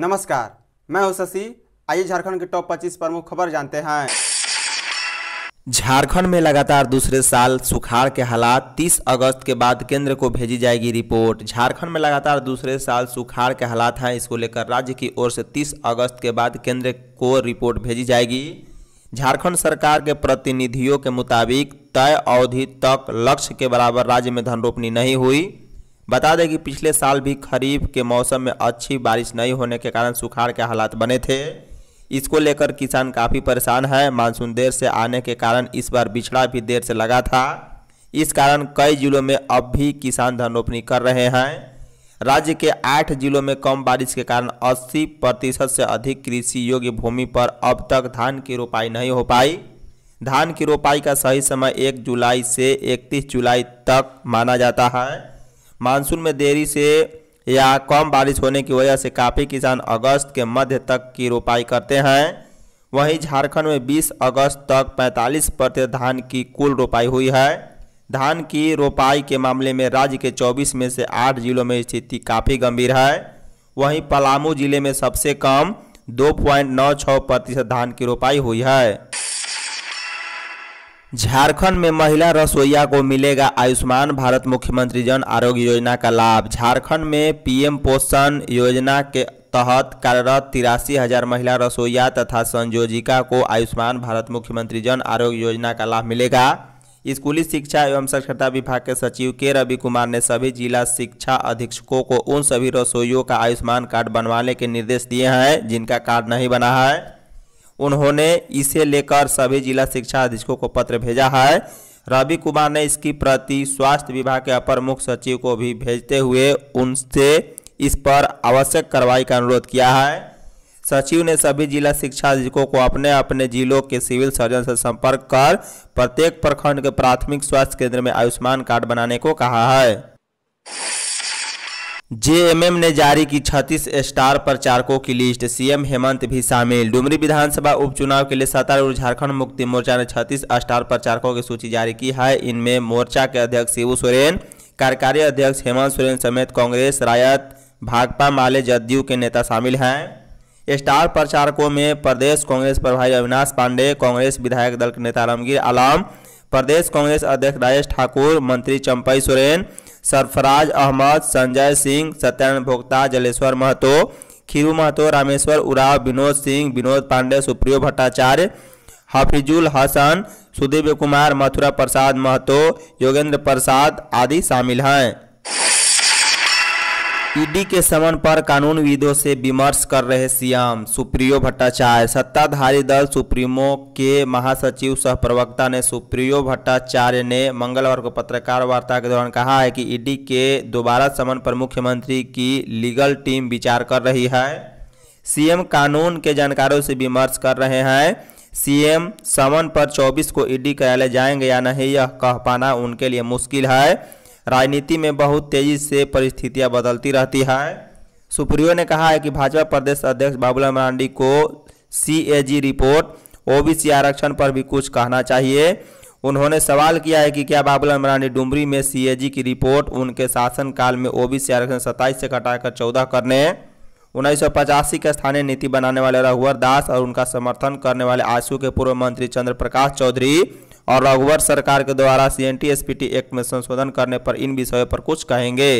नमस्कार मैं हूं शशि आइए झारखंड के टॉप 25 प्रमुख खबर जानते हैं झारखंड में लगातार दूसरे साल सुखाड़ के हालात 30 अगस्त के बाद केंद्र को भेजी जाएगी रिपोर्ट झारखंड में लगातार दूसरे साल सुखाड़ के हालात हैं इसको लेकर राज्य की ओर से 30 अगस्त के बाद केंद्र को रिपोर्ट भेजी जाएगी झारखंड सरकार के प्रतिनिधियों के मुताबिक तय अवधि तक लक्ष्य के बराबर राज्य में धन रोपनी नहीं हुई बता दें कि पिछले साल भी खरीफ के मौसम में अच्छी बारिश नहीं होने के कारण सुखाड़ के हालात बने थे इसको लेकर किसान काफ़ी परेशान है मानसून देर से आने के कारण इस बार बिछड़ा भी देर से लगा था इस कारण कई जिलों में अब भी किसान धन रोपनी कर रहे हैं राज्य के आठ जिलों में कम बारिश के कारण 80 प्रतिशत से अधिक कृषि योग्य भूमि पर अब तक धान की रोपाई नहीं हो पाई धान की रोपाई का सही समय 1 जुलाई से 31 जुलाई तक माना जाता है मानसून में देरी से या कम बारिश होने की वजह से काफ़ी किसान अगस्त के मध्य तक की रोपाई करते हैं वहीं झारखंड में 20 अगस्त तक 45 प्रतिशत धान की कुल रोपाई हुई है धान की रोपाई के मामले में राज्य के 24 में से 8 जिलों में स्थिति काफ़ी गंभीर है वहीं पलामू जिले में सबसे कम 2.96 प्रतिशत धान की रोपाई हुई है झारखंड में महिला रसोईया को मिलेगा आयुष्मान भारत मुख्यमंत्री जन आरोग्य योजना का लाभ झारखंड में पीएम पोषण योजना के तहत कार्यरत तिरासी हजार महिला रसोईया तथा संयोजिका को आयुष्मान भारत मुख्यमंत्री जन आरोग्य योजना का लाभ मिलेगा स्कूली शिक्षा एवं साक्षरता विभाग के सचिव के रवि कुमार ने सभी जिला शिक्षा अधीक्षकों को उन सभी रसोइयों का आयुष्मान कार्ड बनवाने के निर्देश दिए हैं जिनका कार्ड नहीं बना है उन्होंने इसे लेकर सभी जिला शिक्षा अधीक्षकों को पत्र भेजा है रवि कुमार ने इसकी प्रति स्वास्थ्य विभाग के अपर मुख्य सचिव को भी भेजते हुए उनसे इस पर आवश्यक कार्रवाई का अनुरोध किया है सचिव ने सभी जिला शिक्षा अधीक्षकों को अपने अपने जिलों के सिविल सर्जन से संपर्क कर प्रत्येक प्रखंड के प्राथमिक स्वास्थ्य केंद्र में आयुष्मान कार्ड बनाने को कहा है जेएमएम ने जारी की 36 स्टार प्रचारकों की लिस्ट सीएम हेमंत भी शामिल डुमरी विधानसभा उपचुनाव के लिए सत्तर और झारखंड मुक्ति मोर्चा ने 36 स्टार प्रचारकों की सूची जारी की है इनमें मोर्चा के अध्यक्ष शिव सोरेन कार्यकारी अध्यक्ष हेमंत सोरेन समेत कांग्रेस रायत भाकपा माले जदयू के नेता शामिल हैं स्टार प्रचारकों में प्रदेश कांग्रेस प्रभारी अविनाश पांडे कांग्रेस विधायक दल के नेता आलमगीर आलम प्रदेश कांग्रेस अध्यक्ष राजेश ठाकुर मंत्री चंपई सोरेन सरफराज अहमद संजय सिंह सत्यानंद भोक्ता जलेश्वर महतो खीरू महतो रामेश्वर उराव विनोद सिंह विनोद पांडे सुप्रियो भट्टाचार्य हफिजुल हसन सुदीप कुमार मथुरा प्रसाद महतो योगेंद्र प्रसाद आदि शामिल हैं ईडी के समन पर कानून विदो से विमर्श कर रहे सीएम सुप्रियो भट्टाचार्य सत्ताधारी दल सुप्रीमो के महासचिव सह प्रवक्ता ने सुप्रियो भट्टाचार्य ने मंगलवार को पत्रकार वार्ता के दौरान कहा है कि ईडी के दोबारा समन पर मुख्यमंत्री की लीगल टीम विचार कर रही है सीएम कानून के जानकारों से विमर्श कर रहे हैं सीएम समन पर 24 को ईडी कार्यालय जाएंगे या नहीं यह कह पाना उनके लिए मुश्किल है राजनीति में बहुत तेजी से परिस्थितियां बदलती रहती है सुप्रियो ने कहा है कि भाजपा प्रदेश अध्यक्ष बाबूलाल मरांडी को सीएजी रिपोर्ट ओबीसी आरक्षण पर भी कुछ कहना चाहिए उन्होंने सवाल किया है कि क्या बाबूलाल मरांडी डुमरी में सीएजी की रिपोर्ट उनके शासनकाल में ओबीसी आरक्षण सत्ताईस से घटाकर चौदह करने उन्नीस के स्थानीय नीति बनाने वाले रघुवर दास और उनका समर्थन करने वाले आशु के पूर्व मंत्री चंद्र प्रकाश चौधरी और रघुवर सरकार के द्वारा सी एन एक्ट में संशोधन करने पर इन विषयों पर कुछ कहेंगे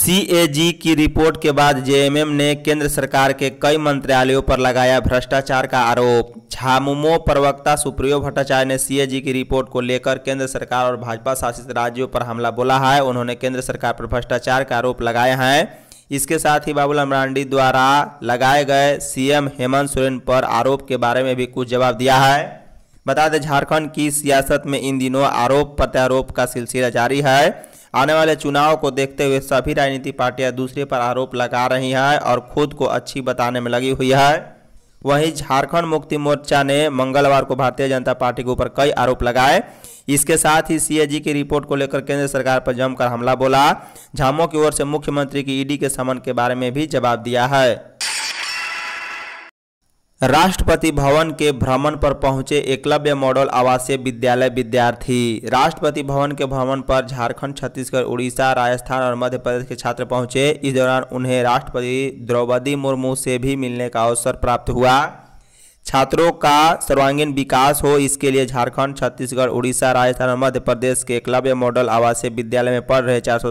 सी की रिपोर्ट के बाद जेएमएम ने केंद्र सरकार के कई मंत्रालयों पर लगाया भ्रष्टाचार का आरोप झामुमो प्रवक्ता सुप्रियो भट्टाचार्य ने सी की रिपोर्ट को लेकर केंद्र सरकार और भाजपा शासित राज्यों पर हमला बोला है उन्होंने केंद्र सरकार पर भ्रष्टाचार का आरोप लगाया है इसके साथ ही बाबूलाल मरांडी द्वारा लगाए गए सीएम हेमंत सोरेन पर आरोप के बारे में भी कुछ जवाब दिया है बता दें झारखंड की सियासत में इन दिनों आरोप प्रत्यारोप का सिलसिला जारी है आने वाले चुनाव को देखते हुए सभी राजनीतिक पार्टियां दूसरे पर आरोप लगा रही हैं और खुद को अच्छी बताने में लगी हुई है वहीं झारखंड मुक्ति मोर्चा ने मंगलवार को भारतीय जनता पार्टी के ऊपर कई आरोप लगाए इसके साथ ही सीएजी की रिपोर्ट को लेकर केंद्र सरकार पर जमकर हमला बोला झामो की ओर से मुख्यमंत्री की ईडी के समन के बारे में भी जवाब दिया है राष्ट्रपति भवन के भ्रमण पर पहुंचे एकलव्य मॉडल आवासीय विद्यालय विद्यार्थी राष्ट्रपति भवन के भ्रमण पर झारखंड छत्तीसगढ़ उड़ीसा राजस्थान और मध्य प्रदेश के छात्र पहुंचे इस दौरान उन्हें राष्ट्रपति द्रौपदी मुर्मू से भी मिलने का अवसर प्राप्त हुआ छात्रों का सर्वांगीण विकास हो इसके लिए झारखंड छत्तीसगढ़ उड़ीसा राजस्थान और मध्य प्रदेश के एकलव्य मॉडल आवासीय विद्यालय में पढ़ रहे चार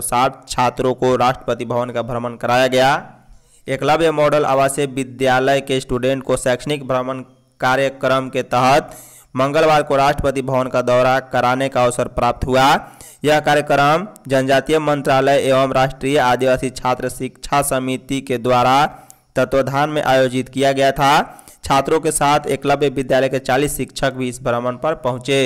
छात्रों को राष्ट्रपति भवन का भ्रमण कराया गया एकलव्य मॉडल आवासीय विद्यालय के स्टूडेंट को शैक्षणिक भ्रमण कार्यक्रम के तहत मंगलवार को राष्ट्रपति भवन का दौरा कराने का अवसर प्राप्त हुआ यह कार्यक्रम जनजातीय मंत्रालय एवं राष्ट्रीय आदिवासी छात्र शिक्षा समिति के द्वारा तत्वधान में आयोजित किया गया था छात्रों के साथ एकलव्य विद्यालय के 40 शिक्षक भी इस भ्रमण पर पहुंचे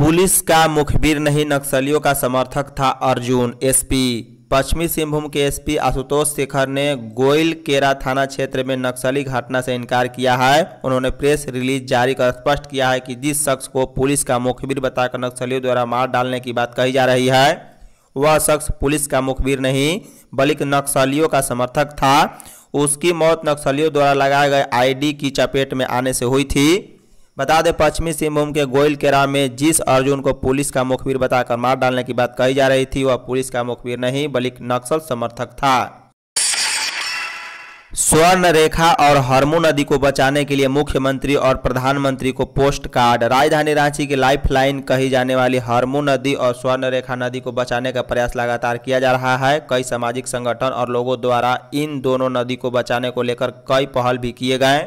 पुलिस का मुखबिर नहीं नक्सलियों का समर्थक था अर्जुन एसपी पश्चिमी सिंहभूम के एसपी आशुतोष शेखर ने गोयल केरा थाना क्षेत्र में नक्सली घटना से इनकार किया है उन्होंने प्रेस रिलीज जारी कर स्पष्ट किया है कि जिस शख्स को पुलिस का मुखबिर बताकर नक्सलियों द्वारा मार डालने की बात कही जा रही है वह शख्स पुलिस का मुखबिर नहीं बल्कि नक्सलियों का समर्थक था उसकी मौत नक्सलियों द्वारा लगाए गए आईडी की चपेट में आने से हुई थी बता दें पश्चिमी सिंहभूम के गोयल केरा में जिस अर्जुन को पुलिस का मुखबिर बताकर मार डालने की बात कही जा रही थी वह पुलिस का मुखबिर नहीं बल्कि नक्सल समर्थक था स्वर्ण रेखा और हरमू नदी को बचाने के लिए मुख्यमंत्री और प्रधानमंत्री को पोस्ट कार्ड राजधानी रांची की लाइफलाइन कही जाने वाली हरमू नदी और स्वर्ण रेखा नदी को बचाने का प्रयास लगातार किया जा रहा है कई सामाजिक संगठन और लोगों द्वारा इन दोनों नदी को बचाने को लेकर कई पहल भी किए गए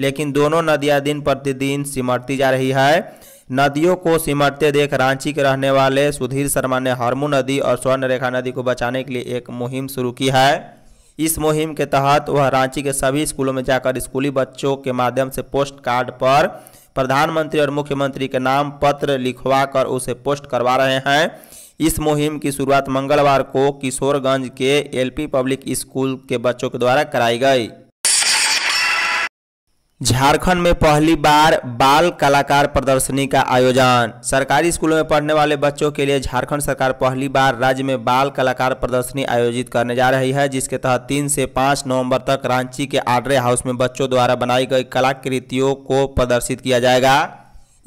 लेकिन दोनों नदियां दिन प्रतिदिन सिमटती जा रही है नदियों को सिमटते देख रांची के रहने वाले सुधीर शर्मा ने हरमू नदी और स्वर्णरेखा नदी को बचाने के लिए एक मुहिम शुरू की है इस मुहिम के तहत वह रांची के सभी स्कूलों में जाकर स्कूली बच्चों के माध्यम से पोस्ट कार्ड पर प्रधानमंत्री और मुख्यमंत्री के नाम पत्र लिखवा कर उसे पोस्ट करवा रहे हैं इस मुहिम की शुरुआत मंगलवार को किशोरगंज के एलपी पब्लिक स्कूल के बच्चों के द्वारा कराई गई झारखंड में पहली बार बाल कलाकार प्रदर्शनी का आयोजन सरकारी स्कूलों में पढ़ने वाले बच्चों के लिए झारखंड सरकार पहली बार राज्य में बाल कलाकार प्रदर्शनी आयोजित करने जा रही है जिसके तहत तीन से पाँच नवंबर तक रांची के आड्रे हाउस में बच्चों द्वारा बनाई गई कलाकृतियों को प्रदर्शित किया जाएगा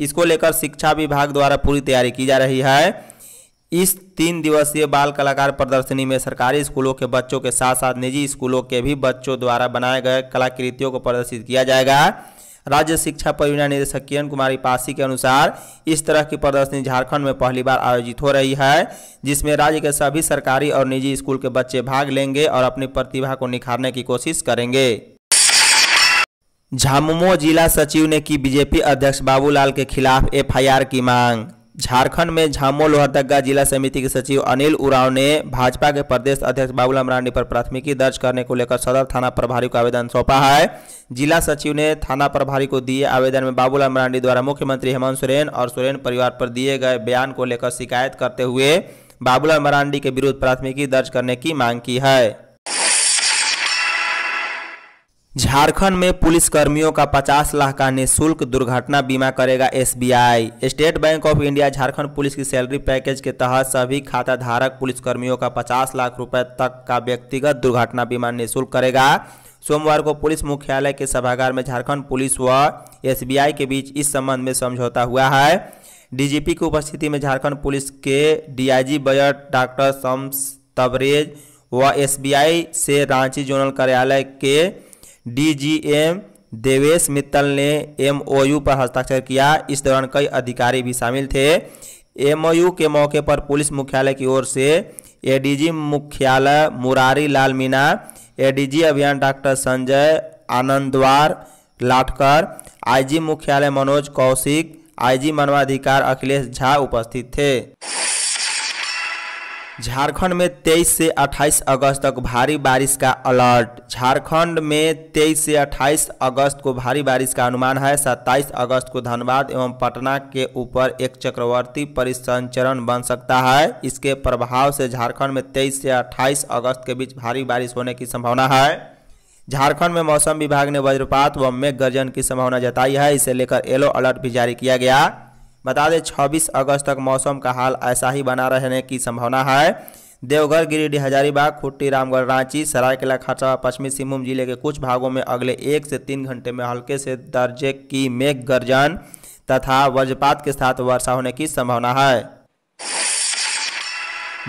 इसको लेकर शिक्षा विभाग द्वारा पूरी तैयारी की जा रही है इस तीन दिवसीय बाल कलाकार प्रदर्शनी में सरकारी स्कूलों के बच्चों के साथ साथ निजी स्कूलों के भी बच्चों द्वारा बनाए गए कलाकृतियों को प्रदर्शित किया जाएगा राज्य शिक्षा परियोजना निदेशक किरण कुमारी पासी के अनुसार इस तरह की प्रदर्शनी झारखंड में पहली बार आयोजित हो रही है जिसमें राज्य के सभी सरकारी और निजी स्कूल के बच्चे भाग लेंगे और अपनी प्रतिभा को निखारने की कोशिश करेंगे झामुमो जिला सचिव ने की बीजेपी अध्यक्ष बाबूलाल के खिलाफ एफआईआर की मांग झारखंड में झामो लोहरदगा जिला समिति के सचिव अनिल उराव ने भाजपा के प्रदेश अध्यक्ष बाबूलाल मरांडी पर प्राथमिकी दर्ज करने को लेकर सदर थाना प्रभारी को आवेदन सौंपा है जिला सचिव ने थाना प्रभारी को दिए आवेदन में बाबूलाल मरांडी द्वारा मुख्यमंत्री हेमंत सोरेन और सोरेन परिवार पर दिए गए बयान को लेकर शिकायत करते हुए बाबूलाल मरांडी के विरुद्ध प्राथमिकी दर्ज करने की मांग की है हम्म। झारखंड में पुलिसकर्मियों का 50 लाख का निःशुल्क दुर्घटना बीमा करेगा SBI State Bank of India Jharkhand police की सैलरी पैकेज के तहत सभी खाताधारक पुलिस पुलिसकर्मियों का 50 लाख रुपए तक का व्यक्तिगत दुर्घटना बीमा निःशुल्क करेगा सोमवार को पुलिस मुख्यालय के सभागार में झारखंड पुलिस व एस के बीच इस संबंध में समझौता हुआ है डीजीपी की उपस्थिति में झारखंड पुलिस के DIG budget doctor Shams Tabrez व एस से रांची जोनल कार्यालय के डीजीएम देवेश मित्तल ने एमओयू पर हस्ताक्षर किया इस दौरान कई अधिकारी भी शामिल थे एमओयू के मौके पर पुलिस मुख्यालय की ओर से एडीजी मुख्यालय मुरारी लाल मीना एडीजी अभियान डॉक्टर संजय आनंदवार लाठकर आईजी मुख्यालय मनोज कौशिक आईजी मानवाधिकार अखिलेश झा उपस्थित थे झारखंड में 23 से 28 अगस्त तक भारी बारिश का अलर्ट झारखंड में 23 से 28 अगस्त को भारी बारिश का अनुमान है 27 अगस्त को धनबाद एवं पटना के ऊपर एक चक्रवर्ती परिसंचरण बन सकता है इसके प्रभाव से झारखंड में 23 से 28 अगस्त के बीच भारी बारिश होने की संभावना है झारखंड में मौसम विभाग ने वज्रपात व मेघ गर्जन की संभावना जताई है इसे लेकर येलो अलर्ट भी जारी किया गया बता दें 26 अगस्त तक मौसम का हाल ऐसा ही बना रहने की संभावना है देवघर गिरिडीह हजारीबाग खुट्टी रामगढ़ रांची सरायकेला खरसा पश्चिमी सिंहभूम जिले के कुछ भागों में अगले एक से तीन घंटे में हल्के से दर्जे की मेघ गर्जन तथा वज्रपात के साथ वर्षा होने की संभावना है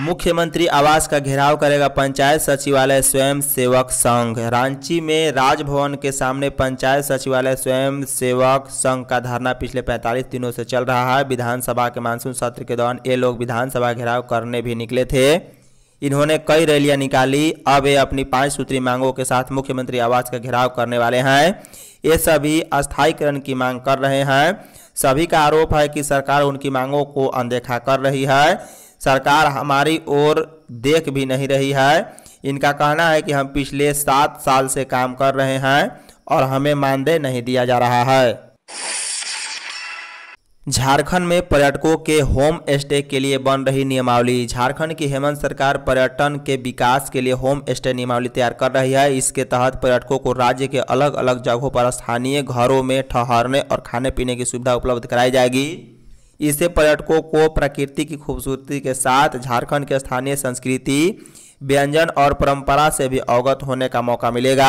मुख्यमंत्री आवास का घेराव करेगा पंचायत सचिवालय स्वयं सेवक संघ रांची में राजभवन के सामने पंचायत सचिवालय स्वयं सेवक संघ का धरना पिछले 45 दिनों से चल रहा है विधानसभा के मानसून सत्र के दौरान ये लोग विधानसभा घेराव करने भी निकले थे इन्होंने कई रैलियां निकाली अब ये अपनी पांच सूत्री मांगों के साथ मुख्यमंत्री आवास का घेराव करने वाले हैं ये सभी अस्थायीकरण की मांग कर रहे हैं सभी का आरोप है कि सरकार उनकी मांगों को अनदेखा कर रही है सरकार हमारी ओर देख भी नहीं रही है इनका कहना है कि हम पिछले सात साल से काम कर रहे हैं और हमें मानदेय नहीं दिया जा रहा है झारखंड में पर्यटकों के होम स्टे के लिए बन रही नियमावली झारखंड की हेमंत सरकार पर्यटन के विकास के लिए होम स्टे नियमावली तैयार कर रही है इसके तहत पर्यटकों को राज्य के अलग अलग जगहों पर स्थानीय घरों में ठहरने और खाने पीने की सुविधा उपलब्ध कराई जाएगी इससे पर्यटकों को प्रकृति की खूबसूरती के साथ झारखंड के स्थानीय संस्कृति व्यंजन और परंपरा से भी अवगत होने का मौका मिलेगा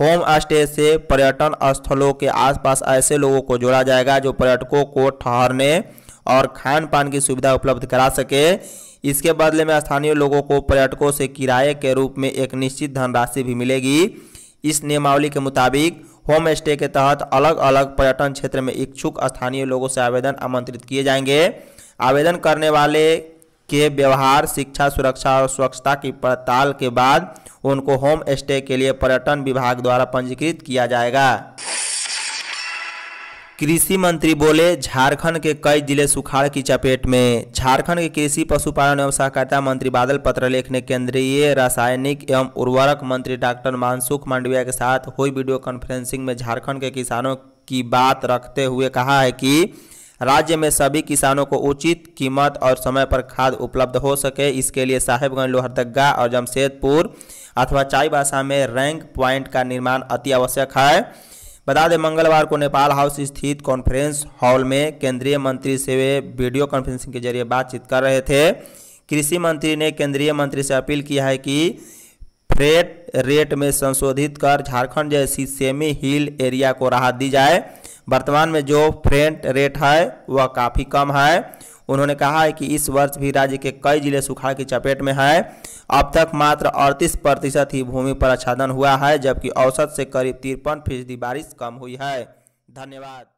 होम स्टे से पर्यटन स्थलों के आसपास ऐसे लोगों को जोड़ा जाएगा जो पर्यटकों को ठहरने और खान पान की सुविधा उपलब्ध करा सके इसके बदले में स्थानीय लोगों को पर्यटकों से किराए के रूप में एक निश्चित धनराशि भी मिलेगी इस नियमावली के मुताबिक होम स्टे के तहत अलग अलग पर्यटन क्षेत्र में इच्छुक स्थानीय लोगों से आवेदन आमंत्रित किए जाएंगे आवेदन करने वाले के व्यवहार शिक्षा सुरक्षा और स्वच्छता की पड़ताल के बाद उनको होम स्टे के लिए पर्यटन विभाग द्वारा पंजीकृत किया जाएगा कृषि मंत्री बोले झारखंड के कई जिले सुखाड़ की चपेट में झारखंड के कृषि पशुपालन एवं सहकारिता मंत्री बादल पत्रलेख ने केंद्रीय रासायनिक एवं उर्वरक मंत्री डॉक्टर मानसुख मांडविया के साथ हुई वीडियो कॉन्फ्रेंसिंग में झारखंड के किसानों की बात रखते हुए कहा है कि राज्य में सभी किसानों को उचित कीमत और समय पर खाद उपलब्ध हो सके इसके लिए साहेबगंज लोहरदगा और जमशेदपुर अथवा चाईबासा में रैंक प्वाइंट का निर्माण अति आवश्यक है बता दें मंगलवार को नेपाल हाउस स्थित कॉन्फ्रेंस हॉल में केंद्रीय मंत्री से वे वीडियो कॉन्फ्रेंसिंग के जरिए बातचीत कर रहे थे कृषि मंत्री ने केंद्रीय मंत्री से अपील किया है कि फ्रेट रेट में संशोधित कर झारखंड जैसी सेमी हिल एरिया को राहत दी जाए वर्तमान में जो फ्रेंट रेट है वह काफ़ी कम है उन्होंने कहा है कि इस वर्ष भी राज्य के कई जिले सुखाड़ की चपेट में है अब तक मात्र अड़तीस प्रतिशत ही भूमि पर आच्छादन हुआ है जबकि औसत से करीब तिरपन फीसदी बारिश कम हुई है धन्यवाद